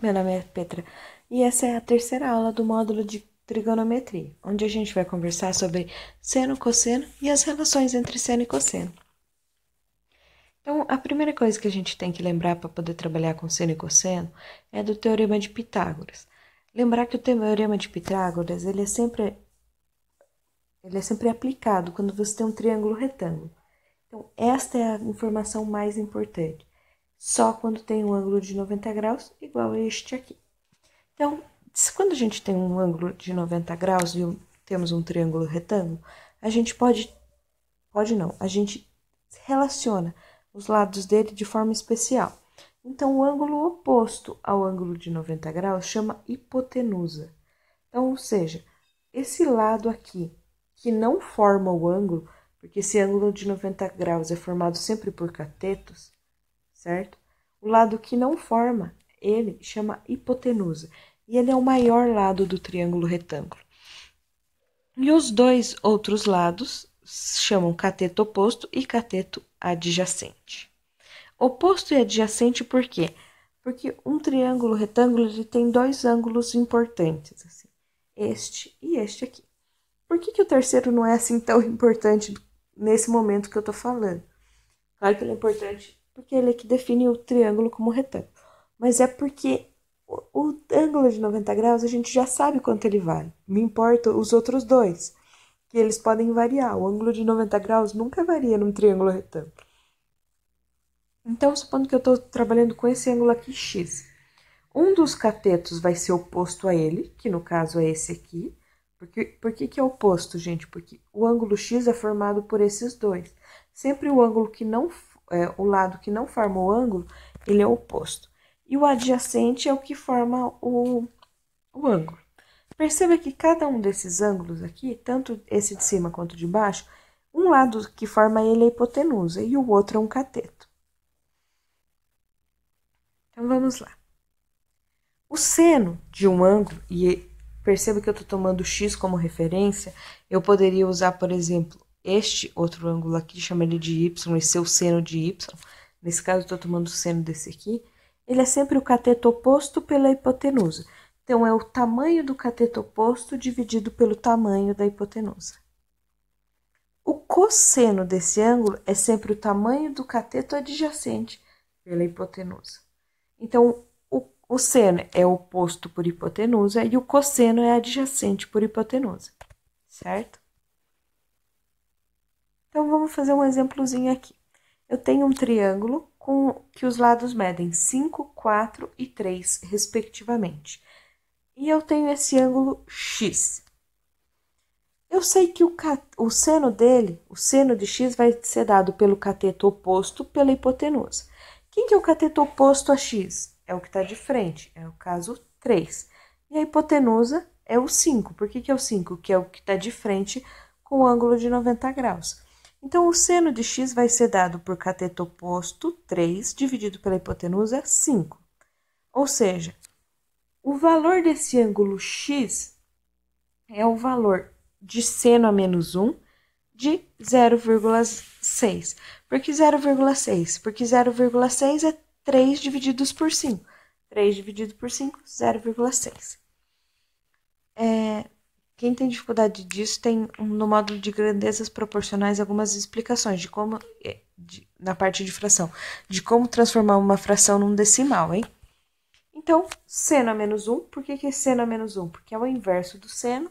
meu nome é Petra e essa é a terceira aula do módulo de trigonometria, onde a gente vai conversar sobre seno, cosseno e as relações entre seno e cosseno. Então, a primeira coisa que a gente tem que lembrar para poder trabalhar com seno e cosseno é do teorema de Pitágoras. Lembrar que o teorema de Pitágoras ele é sempre ele é sempre aplicado quando você tem um triângulo retângulo. Então, esta é a informação mais importante só quando tem um ângulo de 90 graus igual a este aqui. Então, quando a gente tem um ângulo de 90 graus e temos um triângulo retângulo, a gente pode, pode não, a gente relaciona os lados dele de forma especial. Então, o ângulo oposto ao ângulo de 90 graus chama hipotenusa. Então, ou seja, esse lado aqui, que não forma o ângulo, porque esse ângulo de 90 graus é formado sempre por catetos, certo? O lado que não forma, ele chama hipotenusa, e ele é o maior lado do triângulo retângulo. E os dois outros lados chamam cateto oposto e cateto adjacente. Oposto e adjacente por quê? Porque um triângulo retângulo ele tem dois ângulos importantes, assim, este e este aqui. Por que, que o terceiro não é assim tão importante nesse momento que eu estou falando? Claro que ele é importante porque ele é que define o triângulo como retângulo. Mas é porque o, o ângulo de 90 graus a gente já sabe quanto ele vale. Me importa os outros dois, que eles podem variar. O ângulo de 90 graus nunca varia num triângulo retângulo. Então, supondo que eu estou trabalhando com esse ângulo aqui, x. Um dos catetos vai ser oposto a ele, que no caso é esse aqui. Porque, por que, que é oposto, gente? Porque o ângulo x é formado por esses dois. Sempre o ângulo que não é, o lado que não forma o ângulo, ele é o oposto. E o adjacente é o que forma o, o ângulo. Perceba que cada um desses ângulos aqui, tanto esse de cima quanto de baixo, um lado que forma ele é a hipotenusa e o outro é um cateto. Então, vamos lá. O seno de um ângulo, e perceba que eu estou tomando x como referência, eu poderia usar, por exemplo, este outro ângulo aqui, chama ele de Y, esse é o seno de Y, nesse caso eu estou tomando o seno desse aqui, ele é sempre o cateto oposto pela hipotenusa. Então, é o tamanho do cateto oposto dividido pelo tamanho da hipotenusa. O cosseno desse ângulo é sempre o tamanho do cateto adjacente pela hipotenusa. Então, o, o seno é oposto por hipotenusa e o cosseno é adjacente por hipotenusa, certo? Então vamos fazer um exemplozinho aqui. Eu tenho um triângulo com que os lados medem 5, 4 e 3, respectivamente. E eu tenho esse ângulo x. Eu sei que o, o seno dele, o seno de x, vai ser dado pelo cateto oposto pela hipotenusa. Quem que é o cateto oposto a x? É o que está de frente, é o caso 3. E a hipotenusa é o 5. Por que, que é o 5? Que é o que está de frente com o ângulo de 90 graus. Então, o seno de x vai ser dado por cateto oposto, 3, dividido pela hipotenusa, 5. Ou seja, o valor desse ângulo x é o valor de seno a menos 1 de 0,6. Por que 0,6? Porque 0,6 é 3 divididos por 5. 3 dividido por 5, 0,6. É, quem tem dificuldade disso tem no módulo de grandezas proporcionais algumas explicações de como é, de, na parte de fração, de como transformar uma fração num decimal, hein? Então, seno a menos 1, por que, que é seno a menos 1? Porque é o inverso do seno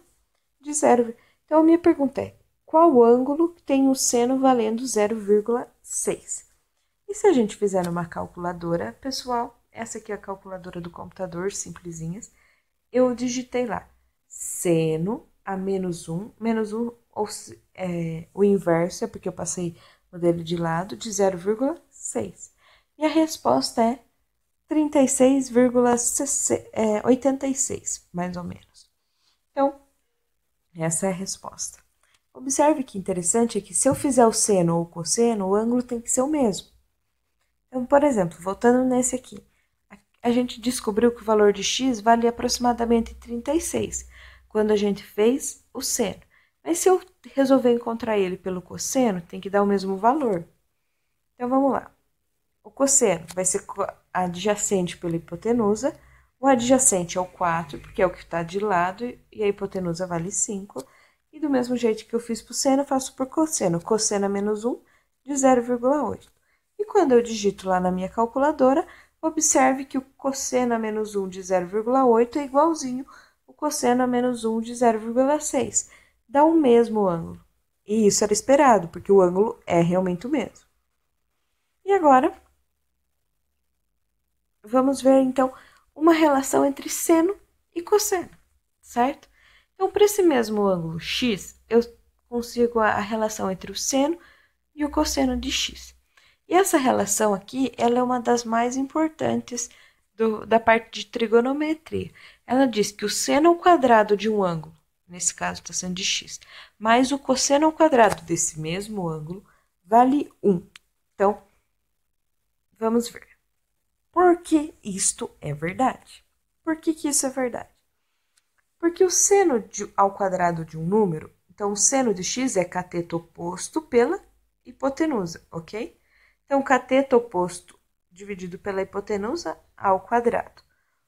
de 0. Então, a minha pergunta é, qual ângulo tem o seno valendo 0,6? E se a gente fizer uma calculadora, pessoal, essa aqui é a calculadora do computador, simplesinhas, eu digitei lá seno a menos 1. Menos 1, ou, é, o inverso é porque eu passei o dedo de lado, de 0,6. E a resposta é 36,86, é, mais ou menos. Então, essa é a resposta. Observe que interessante é que se eu fizer o seno ou o cosseno, o ângulo tem que ser o mesmo. Então, por exemplo, voltando nesse aqui, a gente descobriu que o valor de x vale aproximadamente 36 quando a gente fez o seno. Mas se eu resolver encontrar ele pelo cosseno, tem que dar o mesmo valor. Então vamos lá. O cosseno vai ser adjacente pela hipotenusa. O adjacente é o 4, porque é o que está de lado, e a hipotenusa vale 5. E do mesmo jeito que eu fiz para o seno, eu faço por cosseno. Cosseno é menos 1 de 0,8. E quando eu digito lá na minha calculadora, Observe que o cosseno a menos 1 de 0,8 é igualzinho ao cosseno a menos 1 de 0,6. Dá o mesmo ângulo. E isso era esperado, porque o ângulo é realmente o mesmo. E agora, vamos ver então uma relação entre seno e cosseno, certo? Então, para esse mesmo ângulo x, eu consigo a relação entre o seno e o cosseno de x. E essa relação aqui, ela é uma das mais importantes do, da parte de trigonometria. Ela diz que o seno ao quadrado de um ângulo, nesse caso está sendo de x, mais o cosseno ao quadrado desse mesmo ângulo vale 1. Então, vamos ver. Por que isto é verdade? Por que, que isso é verdade? Porque o seno de, ao quadrado de um número, então o seno de x é cateto oposto pela hipotenusa, ok? Então, cateto oposto dividido pela hipotenusa ao quadrado.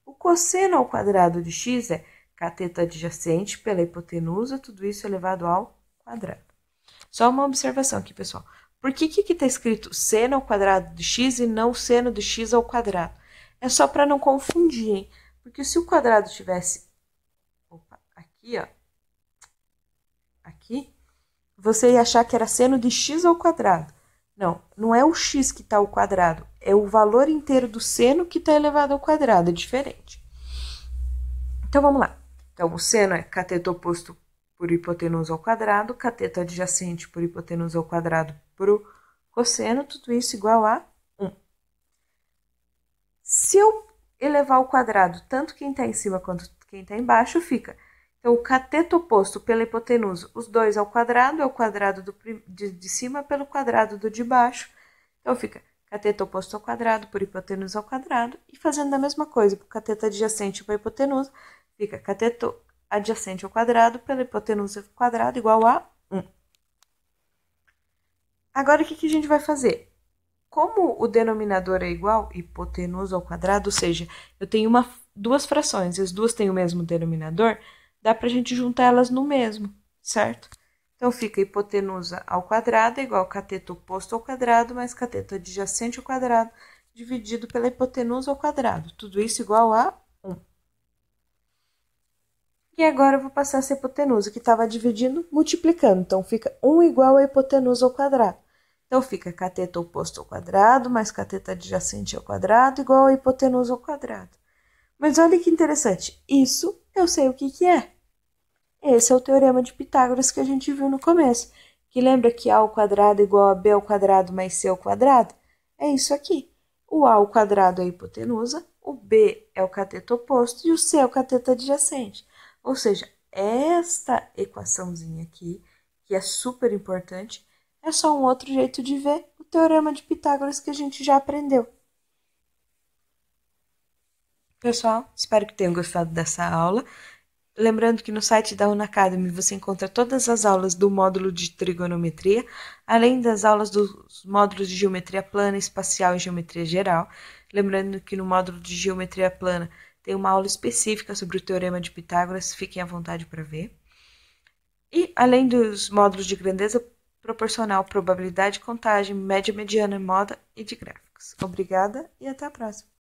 O cosseno ao quadrado de x é cateto adjacente pela hipotenusa, tudo isso elevado ao quadrado. Só uma observação aqui, pessoal. Por que que está escrito seno ao quadrado de x e não seno de x ao quadrado? É só para não confundir, hein? Porque se o quadrado tivesse opa, aqui, ó, aqui, você ia achar que era seno de x ao quadrado. Não, não é o x que está ao quadrado, é o valor inteiro do seno que está elevado ao quadrado, é diferente. Então vamos lá. Então o seno é cateto oposto por hipotenusa ao quadrado, cateto adjacente por hipotenusa ao quadrado para o cosseno, tudo isso igual a 1. Se eu elevar ao quadrado tanto quem está em cima quanto quem está embaixo, fica então, o cateto oposto pela hipotenusa, os dois ao quadrado, é o quadrado do, de, de cima pelo quadrado do de baixo. Então, fica cateto oposto ao quadrado por hipotenusa ao quadrado. E fazendo a mesma coisa para o cateto adjacente para a hipotenusa, fica cateto adjacente ao quadrado pela hipotenusa ao quadrado igual a 1. Agora, o que, que a gente vai fazer? Como o denominador é igual, hipotenusa ao quadrado, ou seja, eu tenho uma, duas frações e as duas têm o mesmo denominador, dá para a gente juntar elas no mesmo, certo? Então, fica hipotenusa ao quadrado igual cateto oposto ao quadrado mais cateto adjacente ao quadrado dividido pela hipotenusa ao quadrado. Tudo isso igual a 1. E agora eu vou passar essa hipotenusa que estava dividindo, multiplicando. Então, fica 1 igual a hipotenusa ao quadrado. Então, fica cateto oposto ao quadrado mais cateto adjacente ao quadrado igual a hipotenusa ao quadrado. Mas olha que interessante, isso eu sei o que, que é. Esse é o teorema de Pitágoras que a gente viu no começo, que lembra que A ao quadrado é igual a B ao quadrado mais C ao quadrado? É isso aqui. O A ao quadrado é a hipotenusa, o B é o cateto oposto e o C é o cateto adjacente. Ou seja, esta equaçãozinha aqui, que é super importante, é só um outro jeito de ver o teorema de Pitágoras que a gente já aprendeu. Pessoal, espero que tenham gostado dessa aula. Lembrando que no site da Unacademy você encontra todas as aulas do módulo de trigonometria, além das aulas dos módulos de geometria plana, espacial e geometria geral. Lembrando que no módulo de geometria plana tem uma aula específica sobre o teorema de Pitágoras, fiquem à vontade para ver. E além dos módulos de grandeza proporcional, probabilidade, contagem, média mediana, moda e de gráficos. Obrigada e até a próxima!